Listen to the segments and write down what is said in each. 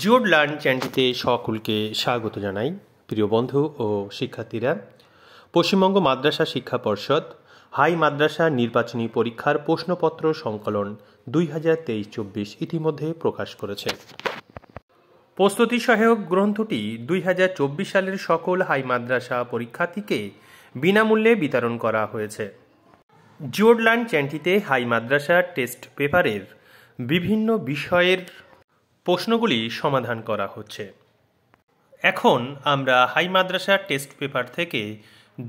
জিওড learn চ্যানেলটিতে সকলকে স্বাগত জানাই প্রিয় বন্ধু ও শিক্ষার্থীরা পশ্চিমবঙ্গ মাদ্রাসা শিক্ষা পর্ষদ হাই মাদ্রাসা নির্বাচনী পরীক্ষার প্রশ্নপত্র সংকলন দুই হাজার তেইশ চব্বিশ ইতিমধ্যে প্রকাশ করেছে প্রস্তুতি সহায়ক গ্রন্থটি দুই হাজার চব্বিশ সালের সকল হাই মাদ্রাসা পরীক্ষার্থীকে বিনামূল্যে বিতরণ করা হয়েছে লার্ন চ্যানটিতে হাই মাদ্রাসা টেস্ট পেপারের বিভিন্ন বিষয়ের প্রশ্নগুলি সমাধান করা হচ্ছে এখন আমরা হাই মাদ্রাসা টেস্ট পেপার থেকে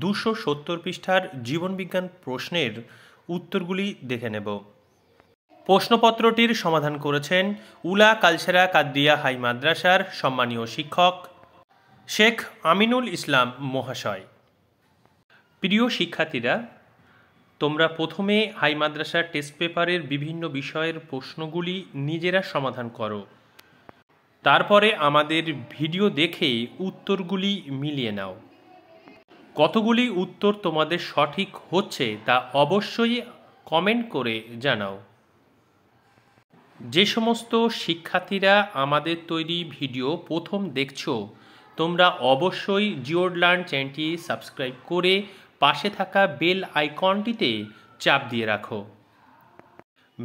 দুশো সত্তর পৃষ্ঠার জীবনবিজ্ঞান প্রশ্নের উত্তরগুলি দেখে নেব প্রশ্নপত্রটির সমাধান করেছেন উলা কালসেরা কাদ্দিয়া হাই মাদ্রাসার সম্মানীয় শিক্ষক শেখ আমিনুল ইসলাম মহাশয় প্রিয় শিক্ষার্থীরা তোমরা প্রথমে হাই মাদ্রাসার টেস্ট পেপারের বিভিন্ন বিষয়ের প্রশ্নগুলি নিজেরা সমাধান করো তারপরে আমাদের ভিডিও দেখে উত্তরগুলি মিলিয়ে নাও কতগুলি উত্তর তোমাদের সঠিক হচ্ছে তা অবশ্যই কমেন্ট করে জানাও যে সমস্ত শিক্ষার্থীরা আমাদের তৈরি ভিডিও প্রথম দেখছ তোমরা অবশ্যই জিওড লার্ন চ্যানেলটি সাবস্ক্রাইব করে পাশে থাকা বেল আইকনটিতে চাপ দিয়ে রাখো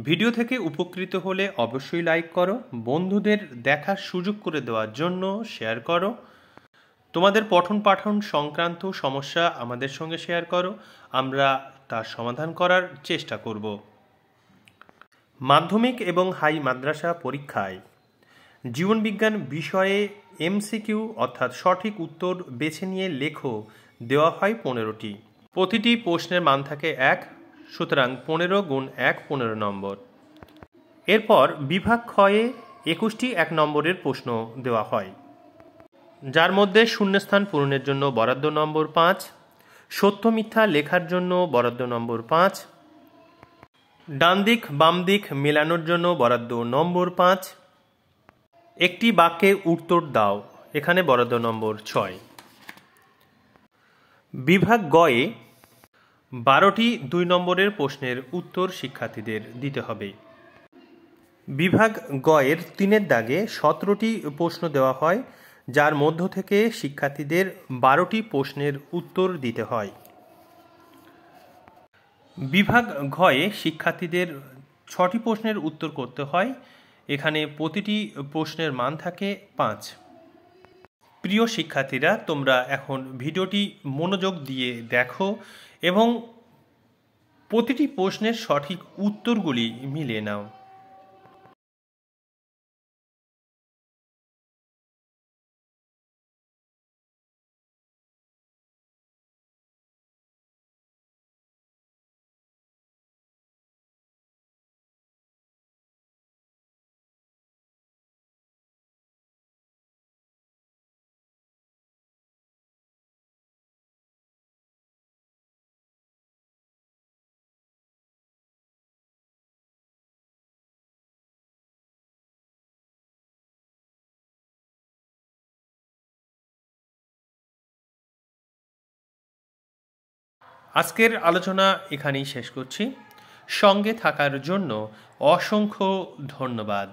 ভিডিও থেকে উপকৃত হলে অবশ্যই লাইক করো বন্ধুদের দেখার সুযোগ করে দেওয়ার জন্য শেয়ার করো তোমাদের পঠন পাঠন সংক্রান্ত সমস্যা আমাদের সঙ্গে শেয়ার করো আমরা তার সমাধান করার চেষ্টা করব মাধ্যমিক এবং হাই মাদ্রাসা পরীক্ষায় জীবনবিজ্ঞান বিষয়ে এমসিকিউ অর্থাৎ সঠিক উত্তর বেছে নিয়ে লেখো দেওয়া হয় পনেরোটি প্রতিটি প্রশ্নের মান থাকে এক সুতরাং পনেরো গুণ এক পনেরো নম্বর এরপর বিভাগ ক্ষয়ে একুশটি এক নম্বরের প্রশ্ন দেওয়া হয় যার মধ্যে শূন্যস্থান পূরণের জন্য বরাদ্দ নম্বর পাঁচ সত্য মিথ্যা লেখার জন্য বরাদ্দ নম্বর পাঁচ ডান দিক বাম দিক মেলানোর জন্য বরাদ্দ নম্বর পাঁচ একটি বাক্যে উত্তর দাও এখানে বরাদ্দ নম্বর ছয় বিভাগ গয়ে বারোটি দুই নম্বরের প্রশ্নের উত্তর শিক্ষার্থীদের দিতে হবে বিভাগ গয়ের তিনের দাগে সতেরোটি প্রশ্ন দেওয়া হয় যার মধ্য থেকে শিক্ষার্থীদের বারোটি প্রশ্নের উত্তর দিতে হয় বিভাগ ঘয়ে শিক্ষার্থীদের ছটি প্রশ্নের উত্তর করতে হয় এখানে প্রতিটি প্রশ্নের মান থাকে পাঁচ প্রিয় শিক্ষার্থীরা তোমরা এখন ভিডিওটি মনোযোগ দিয়ে দেখো এবং প্রতিটি প্রশ্নের সঠিক উত্তরগুলি মিলিয়ে নাও আজকের আলোচনা এখানেই শেষ করছি সঙ্গে থাকার জন্য অসংখ্য ধন্যবাদ